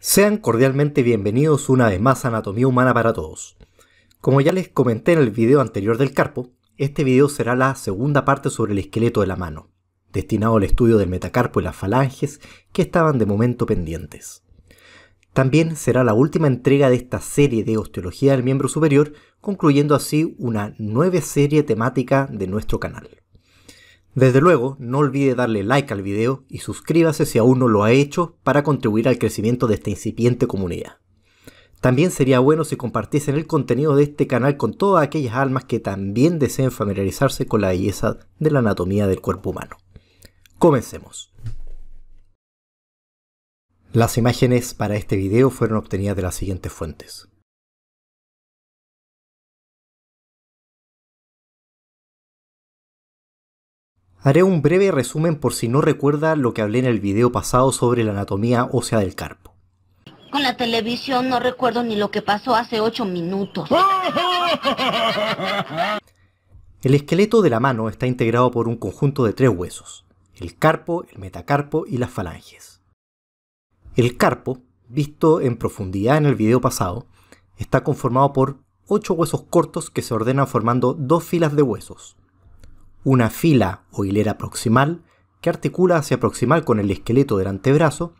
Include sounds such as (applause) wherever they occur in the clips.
Sean cordialmente bienvenidos una vez más a Anatomía Humana para Todos. Como ya les comenté en el video anterior del carpo, este video será la segunda parte sobre el esqueleto de la mano, destinado al estudio del metacarpo y las falanges que estaban de momento pendientes. También será la última entrega de esta serie de osteología del miembro superior, concluyendo así una nueva serie temática de nuestro canal. Desde luego, no olvide darle like al video y suscríbase si aún no lo ha hecho para contribuir al crecimiento de esta incipiente comunidad. También sería bueno si compartiesen el contenido de este canal con todas aquellas almas que también deseen familiarizarse con la belleza de la anatomía del cuerpo humano. Comencemos. Las imágenes para este video fueron obtenidas de las siguientes fuentes. Haré un breve resumen por si no recuerda lo que hablé en el video pasado sobre la anatomía ósea del carpo. Con la televisión no recuerdo ni lo que pasó hace 8 minutos. (laughs) El esqueleto de la mano está integrado por un conjunto de tres huesos, el carpo, el metacarpo y las falanges. El carpo, visto en profundidad en el video pasado, está conformado por ocho huesos cortos que se ordenan formando dos filas de huesos, una fila o hilera proximal que articula hacia proximal con el esqueleto del antebrazo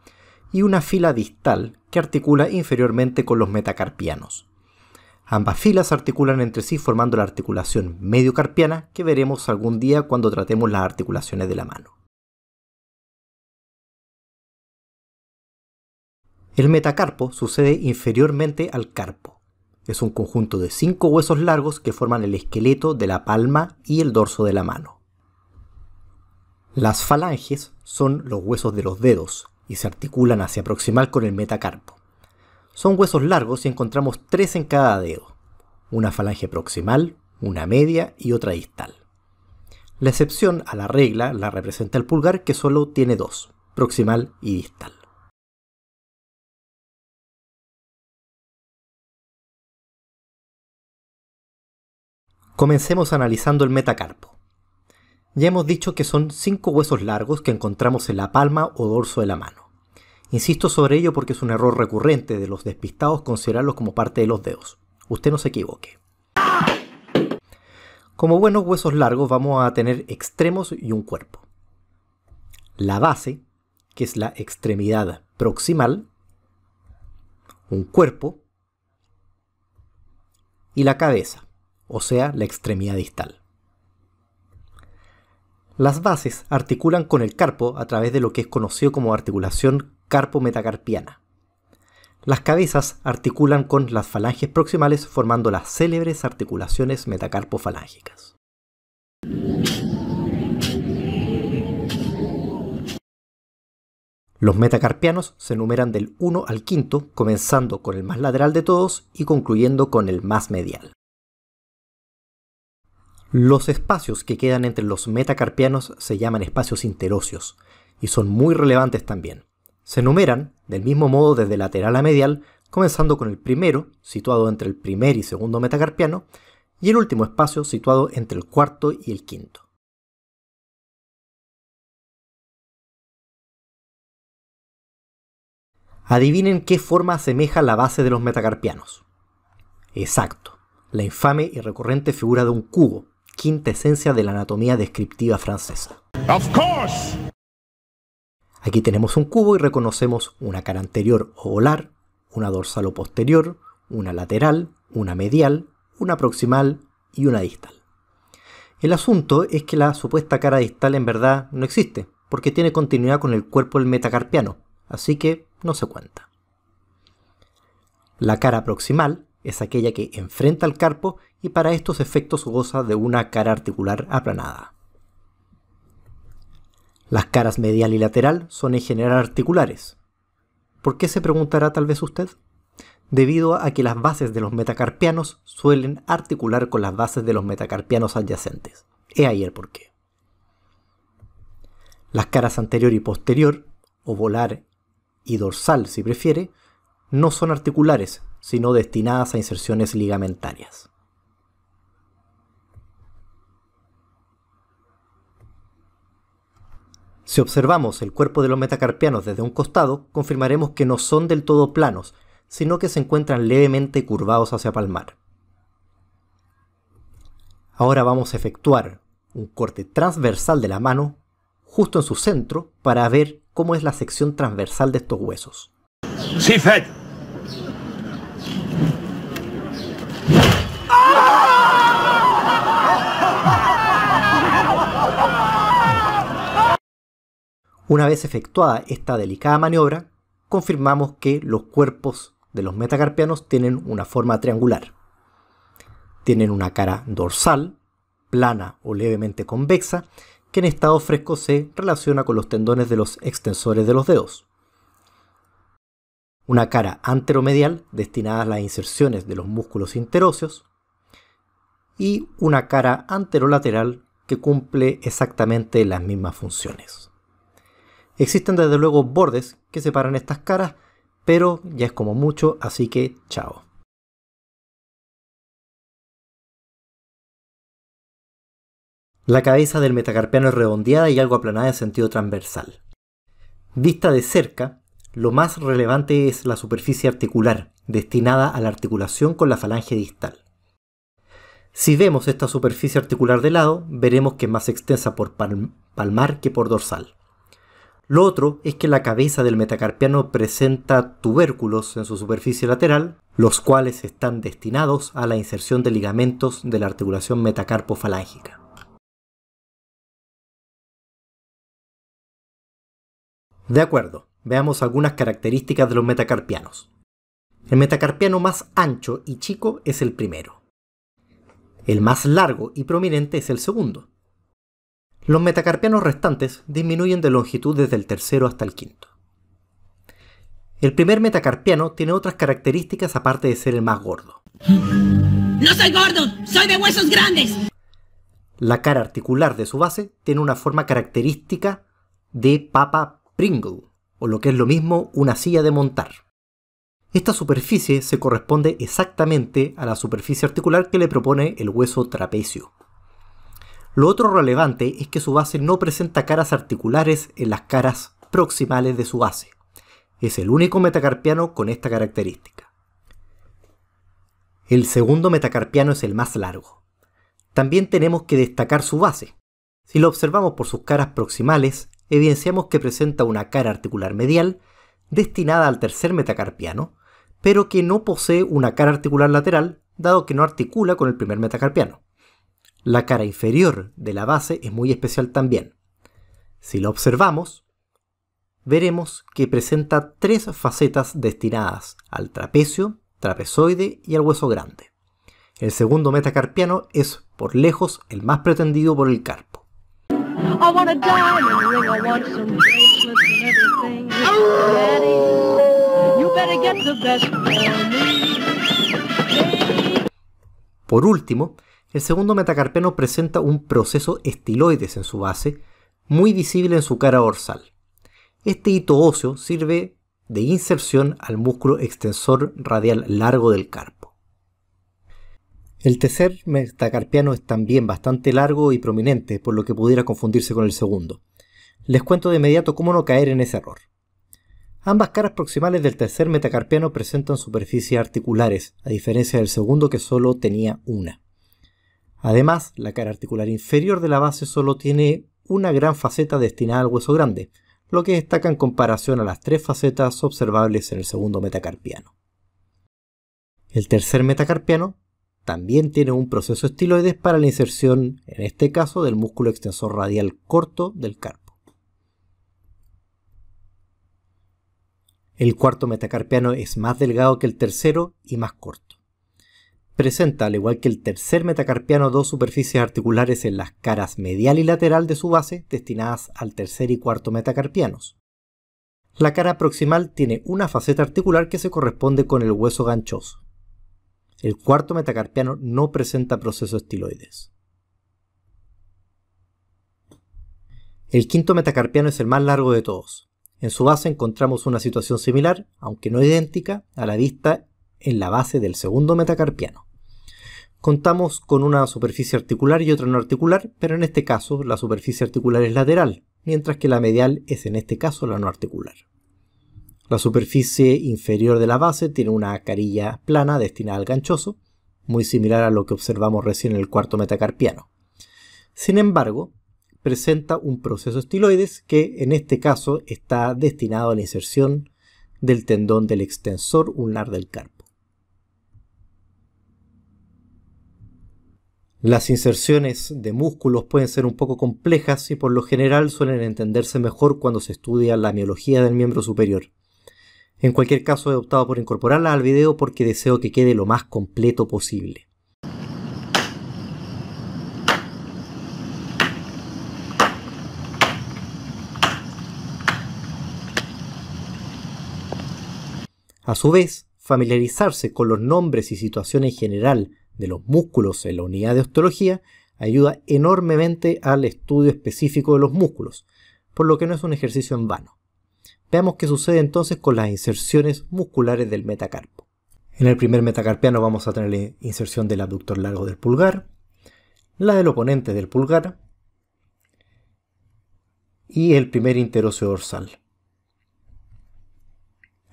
y una fila distal que articula inferiormente con los metacarpianos. Ambas filas articulan entre sí formando la articulación mediocarpiana que veremos algún día cuando tratemos las articulaciones de la mano. El metacarpo sucede inferiormente al carpo es un conjunto de cinco huesos largos que forman el esqueleto de la palma y el dorso de la mano. Las falanges son los huesos de los dedos y se articulan hacia proximal con el metacarpo. Son huesos largos y encontramos tres en cada dedo, una falange proximal, una media y otra distal. La excepción a la regla la representa el pulgar que solo tiene dos, proximal y distal. Comencemos analizando el metacarpo. Ya hemos dicho que son cinco huesos largos que encontramos en la palma o dorso de la mano. Insisto sobre ello porque es un error recurrente de los despistados considerarlos como parte de los dedos. Usted no se equivoque. Como buenos huesos largos vamos a tener extremos y un cuerpo. La base, que es la extremidad proximal, un cuerpo y la cabeza, o sea, la extremidad distal. Las bases articulan con el carpo a través de lo que es conocido como articulación carpo-metacarpiana. Las cabezas articulan con las falanges proximales formando las célebres articulaciones metacarpofalángicas. Los metacarpianos se numeran del 1 al 5, comenzando con el más lateral de todos y concluyendo con el más medial. Los espacios que quedan entre los metacarpianos se llaman espacios interóseos y son muy relevantes también. Se enumeran del mismo modo desde lateral a medial, comenzando con el primero, situado entre el primer y segundo metacarpiano, y el último espacio situado entre el cuarto y el quinto. Adivinen qué forma asemeja la base de los metacarpianos. Exacto, la infame y recurrente figura de un cubo, quinta esencia de la anatomía descriptiva francesa. Aquí tenemos un cubo y reconocemos una cara anterior o volar, una dorsal o posterior, una lateral, una medial, una proximal y una distal. El asunto es que la supuesta cara distal en verdad no existe, porque tiene continuidad con el cuerpo del metacarpiano, así que no se cuenta. La cara proximal es aquella que enfrenta al carpo y para estos efectos goza de una cara articular aplanada. Las caras medial y lateral son en general articulares. ¿Por qué se preguntará tal vez usted? Debido a que las bases de los metacarpianos suelen articular con las bases de los metacarpianos adyacentes. He ahí el porqué. Las caras anterior y posterior, o volar y dorsal si prefiere, no son articulares, sino destinadas a inserciones ligamentarias. Si observamos el cuerpo de los metacarpianos desde un costado, confirmaremos que no son del todo planos, sino que se encuentran levemente curvados hacia palmar. Ahora vamos a efectuar un corte transversal de la mano justo en su centro para ver cómo es la sección transversal de estos huesos. Sí, Fed. Una vez efectuada esta delicada maniobra, confirmamos que los cuerpos de los metacarpianos tienen una forma triangular. Tienen una cara dorsal, plana o levemente convexa, que en estado fresco se relaciona con los tendones de los extensores de los dedos. Una cara anteromedial destinada a las inserciones de los músculos interóseos y una cara anterolateral que cumple exactamente las mismas funciones. Existen desde luego bordes que separan estas caras, pero ya es como mucho, así que chao. La cabeza del metacarpiano es redondeada y algo aplanada en sentido transversal. Vista de cerca, lo más relevante es la superficie articular, destinada a la articulación con la falange distal. Si vemos esta superficie articular de lado, veremos que es más extensa por palmar que por dorsal. Lo otro es que la cabeza del metacarpiano presenta tubérculos en su superficie lateral, los cuales están destinados a la inserción de ligamentos de la articulación metacarpofalángica. De acuerdo, veamos algunas características de los metacarpianos. El metacarpiano más ancho y chico es el primero. El más largo y prominente es el segundo. Los metacarpianos restantes disminuyen de longitud desde el tercero hasta el quinto. El primer metacarpiano tiene otras características aparte de ser el más gordo. ¡No soy gordo! ¡Soy de huesos grandes! La cara articular de su base tiene una forma característica de papa Pringle, o lo que es lo mismo una silla de montar. Esta superficie se corresponde exactamente a la superficie articular que le propone el hueso trapecio. Lo otro relevante es que su base no presenta caras articulares en las caras proximales de su base. Es el único metacarpiano con esta característica. El segundo metacarpiano es el más largo. También tenemos que destacar su base. Si lo observamos por sus caras proximales, evidenciamos que presenta una cara articular medial destinada al tercer metacarpiano, pero que no posee una cara articular lateral, dado que no articula con el primer metacarpiano. La cara inferior de la base es muy especial también. Si la observamos, veremos que presenta tres facetas destinadas al trapecio, trapezoide y al hueso grande. El segundo metacarpiano es por lejos el más pretendido por el carpo. Por último, el segundo metacarpiano presenta un proceso estiloides en su base, muy visible en su cara dorsal. Este hito óseo sirve de inserción al músculo extensor radial largo del carpo. El tercer metacarpiano es también bastante largo y prominente, por lo que pudiera confundirse con el segundo. Les cuento de inmediato cómo no caer en ese error. Ambas caras proximales del tercer metacarpiano presentan superficies articulares, a diferencia del segundo que solo tenía una. Además, la cara articular inferior de la base solo tiene una gran faceta destinada al hueso grande, lo que destaca en comparación a las tres facetas observables en el segundo metacarpiano. El tercer metacarpiano también tiene un proceso estiloides para la inserción, en este caso, del músculo extensor radial corto del carpo. El cuarto metacarpiano es más delgado que el tercero y más corto presenta, al igual que el tercer metacarpiano, dos superficies articulares en las caras medial y lateral de su base, destinadas al tercer y cuarto metacarpianos. La cara proximal tiene una faceta articular que se corresponde con el hueso ganchoso. El cuarto metacarpiano no presenta procesos estiloides. El quinto metacarpiano es el más largo de todos. En su base encontramos una situación similar, aunque no idéntica, a la vista en la base del segundo metacarpiano. Contamos con una superficie articular y otra no articular, pero en este caso la superficie articular es lateral, mientras que la medial es en este caso la no articular. La superficie inferior de la base tiene una carilla plana destinada al ganchoso, muy similar a lo que observamos recién en el cuarto metacarpiano. Sin embargo, presenta un proceso estiloides que en este caso está destinado a la inserción del tendón del extensor ulnar del carpo. Las inserciones de músculos pueden ser un poco complejas y por lo general suelen entenderse mejor cuando se estudia la miología del miembro superior. En cualquier caso he optado por incorporarla al video porque deseo que quede lo más completo posible. A su vez, familiarizarse con los nombres y situaciones en general de los músculos en la unidad de osteología ayuda enormemente al estudio específico de los músculos, por lo que no es un ejercicio en vano. Veamos qué sucede entonces con las inserciones musculares del metacarpo. En el primer metacarpiano vamos a tener la inserción del abductor largo del pulgar, la del oponente del pulgar y el primer interóseo dorsal.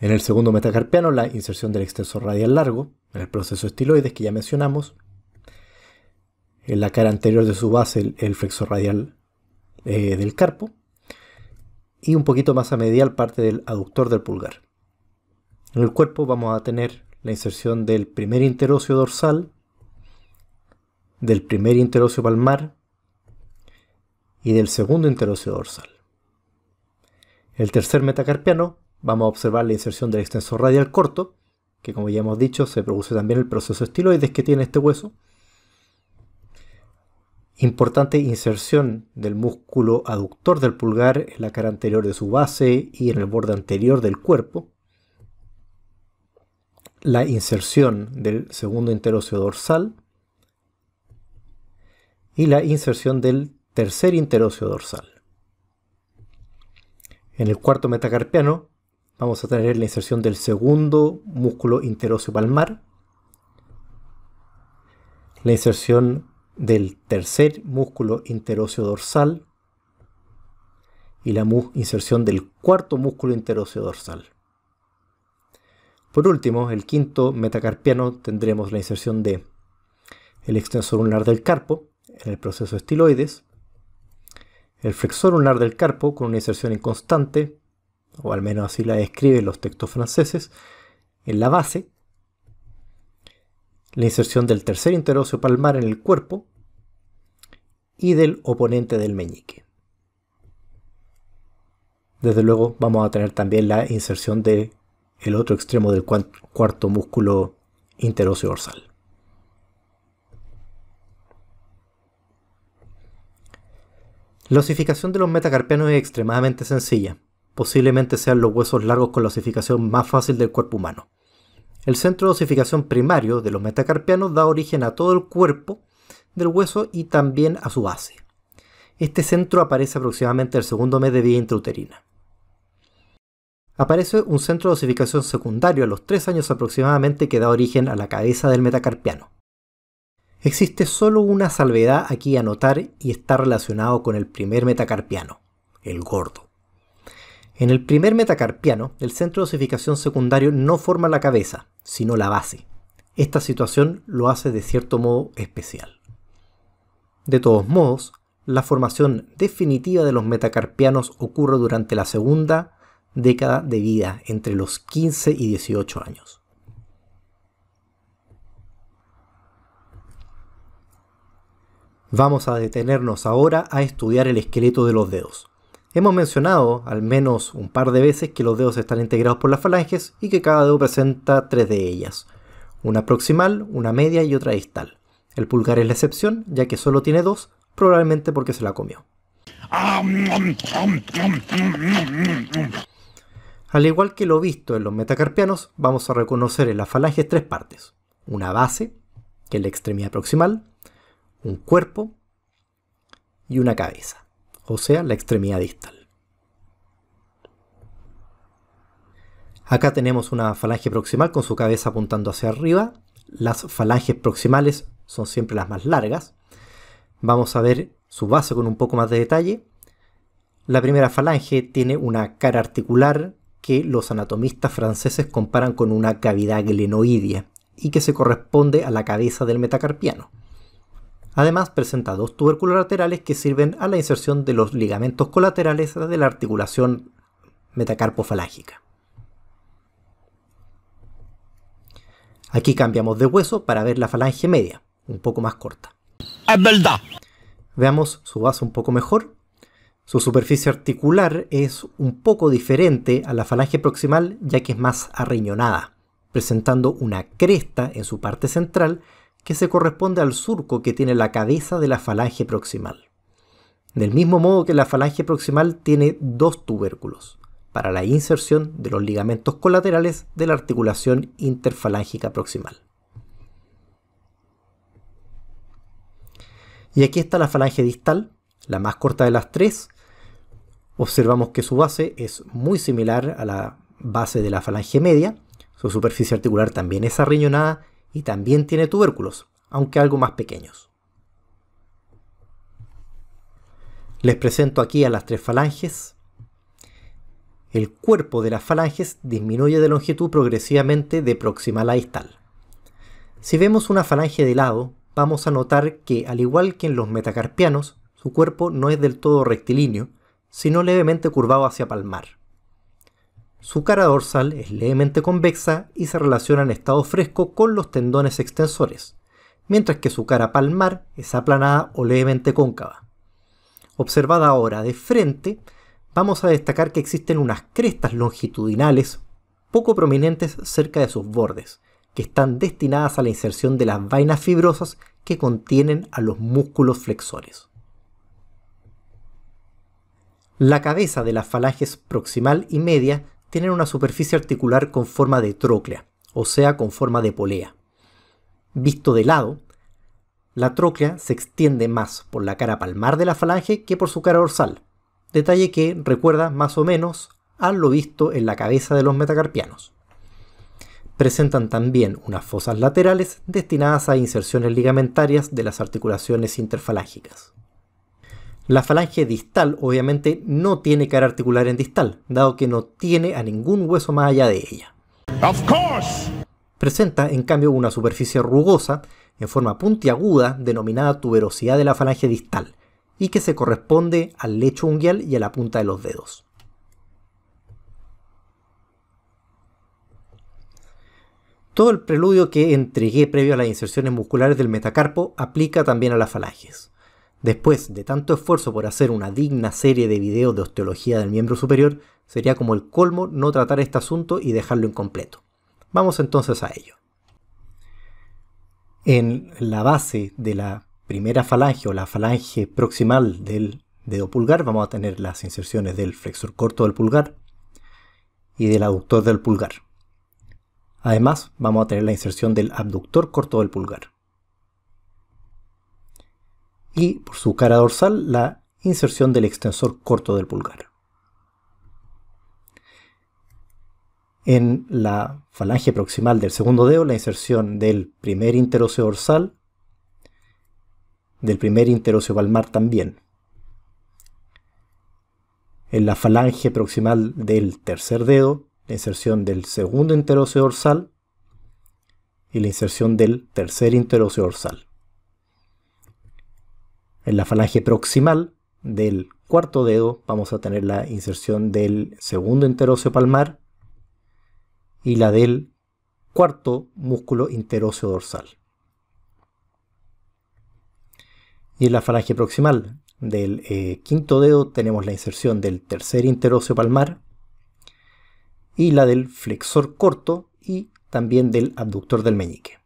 En el segundo metacarpiano, la inserción del extensor radial largo, en el proceso estiloides que ya mencionamos. En la cara anterior de su base, el, flexor radial eh, del carpo. Y un poquito más a medial, parte del aductor del pulgar. En el cuerpo vamos a tener la inserción del primer interocio dorsal, del primer interocio palmar y del segundo interocio dorsal. El tercer metacarpiano vamos a observar la inserción del extensor radial corto, que como ya hemos dicho se produce también el proceso estiloides que tiene este hueso. Importante inserción del músculo aductor del pulgar en la cara anterior de su base y en el borde anterior del cuerpo. La inserción del segundo interóseo dorsal. Y la inserción del tercer interóseo dorsal. En el cuarto metacarpiano Vamos a tener la inserción del segundo músculo interóseo palmar, la inserción del tercer músculo interóseo dorsal y la inserción del cuarto músculo interóseo dorsal. Por último, el quinto metacarpiano tendremos la inserción de el extensor ulnar del carpo en el proceso estiloides, el flexor ulnar del carpo con una inserción inconstante o al menos así la describen los textos franceses, en la base, la inserción del tercer interocio palmar en el cuerpo y del oponente del meñique. Desde luego vamos a tener también la inserción del el otro extremo del cuarto músculo interóseo dorsal. La osificación de los metacarpianos es extremadamente sencilla posiblemente sean los huesos largos con la osificación más fácil del cuerpo humano. El centro de osificación primario de los metacarpianos da origen a todo el cuerpo del hueso y también a su base. Este centro aparece aproximadamente el segundo mes de vida intrauterina. Aparece un centro de osificación secundario a los 3 años aproximadamente que da origen a la cabeza del metacarpiano. Existe solo una salvedad aquí a notar y está relacionado con el primer metacarpiano, el gordo. En el primer metacarpiano, el centro de osificación secundario no forma la cabeza, sino la base. Esta situación lo hace de cierto modo especial. De todos modos, la formación definitiva de los metacarpianos ocurre durante la segunda década de vida, entre los 15 y 18 años. Vamos a detenernos ahora a estudiar el esqueleto de los dedos. Hemos mencionado al menos un par de veces que los dedos están integrados por las falanges y que cada dedo presenta tres de ellas, una proximal, una media y otra distal. El pulgar es la excepción, ya que solo tiene dos, probablemente porque se la comió. Al igual que lo visto en los metacarpianos, vamos a reconocer en las falanges tres partes. Una base, que es la extremidad proximal, un cuerpo y una cabeza o sea, la extremidad distal. Acá tenemos una falange proximal con su cabeza apuntando hacia arriba. Las falanges proximales son siempre las más largas. Vamos a ver su base con un poco más de detalle. La primera falange tiene una cara articular que los anatomistas franceses comparan con una cavidad glenoidea y que se corresponde a la cabeza del metacarpiano. Además, presenta dos tubérculos laterales que sirven a la inserción de los ligamentos colaterales de la articulación metacarpofalágica. Aquí cambiamos de hueso para ver la falange media, un poco más corta. Es verdad. Veamos su base un poco mejor. Su superficie articular es un poco diferente a la falange proximal ya que es más arriñonada, presentando una cresta en su parte central que se corresponde al surco que tiene la cabeza de la falange proximal. Del mismo modo que la falange proximal tiene dos tubérculos para la inserción de los ligamentos colaterales de la articulación interfalángica proximal. Y aquí está la falange distal, la más corta de las tres. Observamos que su base es muy similar a la base de la falange media. Su superficie articular también es arriñonada y también tiene tubérculos, aunque algo más pequeños. Les presento aquí a las tres falanges. El cuerpo de las falanges disminuye de longitud progresivamente de proximal a distal. Si vemos una falange de lado, vamos a notar que, al igual que en los metacarpianos, su cuerpo no es del todo rectilíneo, sino levemente curvado hacia palmar. Su cara dorsal es levemente convexa y se relaciona en estado fresco con los tendones extensores, mientras que su cara palmar es aplanada o levemente cóncava. Observada ahora de frente, vamos a destacar que existen unas crestas longitudinales poco prominentes cerca de sus bordes, que están destinadas a la inserción de las vainas fibrosas que contienen a los músculos flexores. La cabeza de las falanges proximal y media tienen una superficie articular con forma de tróclea, o sea, con forma de polea. Visto de lado, la tróclea se extiende más por la cara palmar de la falange que por su cara dorsal, detalle que recuerda más o menos a lo visto en la cabeza de los metacarpianos. Presentan también unas fosas laterales destinadas a inserciones ligamentarias de las articulaciones interfalángicas. La falange distal obviamente no tiene cara articular en distal, dado que no tiene a ningún hueso más allá de ella. Presenta en cambio una superficie rugosa en forma puntiaguda denominada tuberosidad de la falange distal y que se corresponde al lecho unguial y a la punta de los dedos. Todo el preludio que entregué previo a las inserciones musculares del metacarpo aplica también a las falanges. Después de tanto esfuerzo por hacer una digna serie de videos de osteología del miembro superior, sería como el colmo no tratar este asunto y dejarlo incompleto. Vamos entonces a ello. En la base de la primera falange o la falange proximal del dedo pulgar vamos a tener las inserciones del flexor corto del pulgar y del aductor del pulgar. Además vamos a tener la inserción del abductor corto del pulgar y por su cara dorsal la inserción del extensor corto del pulgar. En la falange proximal del segundo dedo, la inserción del primer interóseo dorsal, del primer interóseo palmar también. En la falange proximal del tercer dedo, la inserción del segundo interóseo dorsal y la inserción del tercer interóseo dorsal. En la falange proximal del cuarto dedo vamos a tener la inserción del segundo interóseo palmar y la del cuarto músculo interóseo dorsal. Y en la falange proximal del eh, quinto dedo tenemos la inserción del tercer interocio palmar y la del flexor corto y también del abductor del meñique.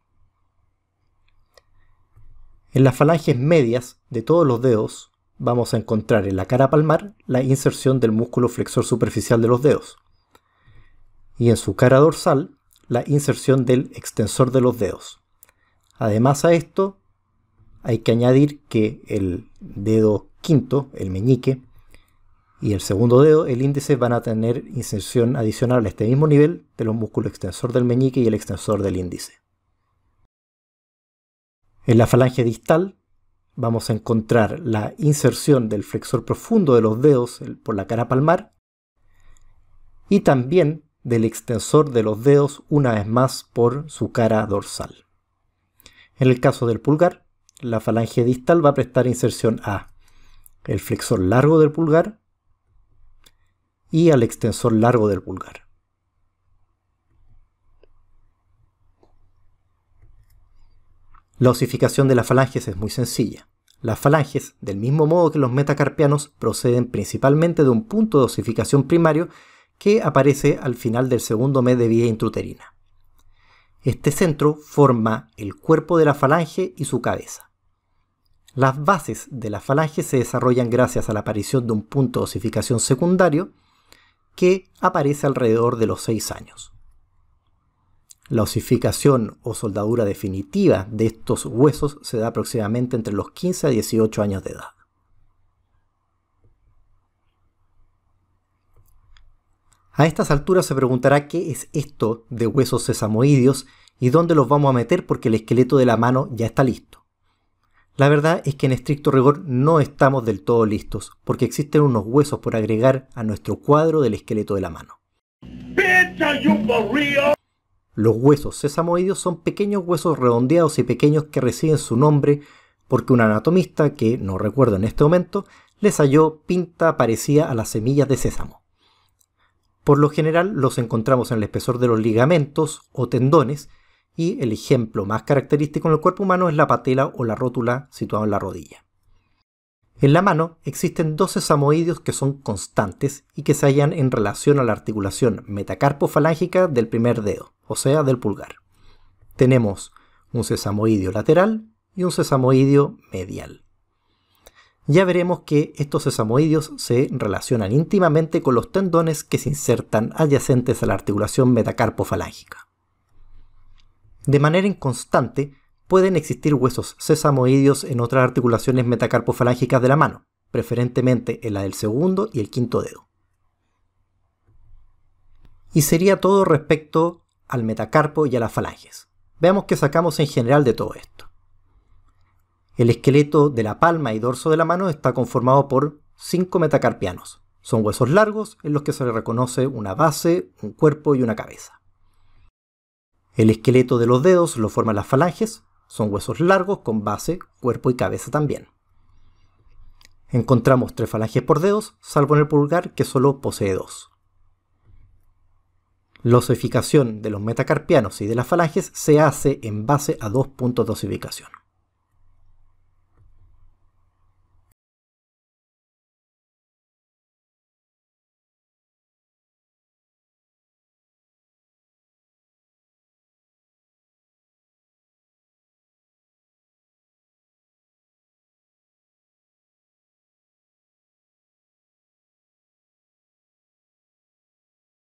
En las falanges medias de todos los dedos vamos a encontrar en la cara palmar la inserción del músculo flexor superficial de los dedos y en su cara dorsal la inserción del extensor de los dedos. Además a esto hay que añadir que el dedo quinto, el meñique, y el segundo dedo, el índice, van a tener inserción adicional a este mismo nivel de los músculos extensor del meñique y el extensor del índice. En la falange distal vamos a encontrar la inserción del flexor profundo de los dedos por la cara palmar y también del extensor de los dedos una vez más por su cara dorsal. En el caso del pulgar, la falange distal va a prestar inserción a el flexor largo del pulgar y al extensor largo del pulgar. La osificación de las falanges es muy sencilla. Las falanges, del mismo modo que los metacarpianos, proceden principalmente de un punto de osificación primario que aparece al final del segundo mes de vida intruterina. Este centro forma el cuerpo de la falange y su cabeza. Las bases de la falange se desarrollan gracias a la aparición de un punto de osificación secundario que aparece alrededor de los 6 años. La osificación o soldadura definitiva de estos huesos se da aproximadamente entre los 15 a 18 años de edad. A estas alturas se preguntará qué es esto de huesos sesamoideos y dónde los vamos a meter porque el esqueleto de la mano ya está listo. La verdad es que en estricto rigor no estamos del todo listos porque existen unos huesos por agregar a nuestro cuadro del esqueleto de la mano. Los huesos sesamoideos son pequeños huesos redondeados y pequeños que reciben su nombre porque un anatomista, que no recuerdo en este momento, les halló pinta parecida a las semillas de sésamo. Por lo general los encontramos en el espesor de los ligamentos o tendones y el ejemplo más característico en el cuerpo humano es la patela o la rótula situada en la rodilla. En la mano existen dos samoídeos que son constantes y que se hallan en relación a la articulación metacarpofalángica del primer dedo, o sea, del pulgar. Tenemos un sesamoideo lateral y un sesamoidio medial. Ya veremos que estos sesamoideos se relacionan íntimamente con los tendones que se insertan adyacentes a la articulación metacarpofalángica. De manera inconstante, pueden existir huesos sesamoideos en otras articulaciones metacarpofalángicas de la mano, preferentemente en la del segundo y el quinto dedo. Y sería todo respecto al metacarpo y a las falanges. Veamos qué sacamos en general de todo esto. El esqueleto de la palma y dorso de la mano está conformado por cinco metacarpianos. Son huesos largos en los que se le reconoce una base, un cuerpo y una cabeza. El esqueleto de los dedos lo forman las falanges, son huesos largos con base, cuerpo y cabeza también. Encontramos tres falanges por dedos, salvo en el pulgar que solo posee dos. La osificación de los metacarpianos y de las falanges se hace en base a dos puntos de osificación.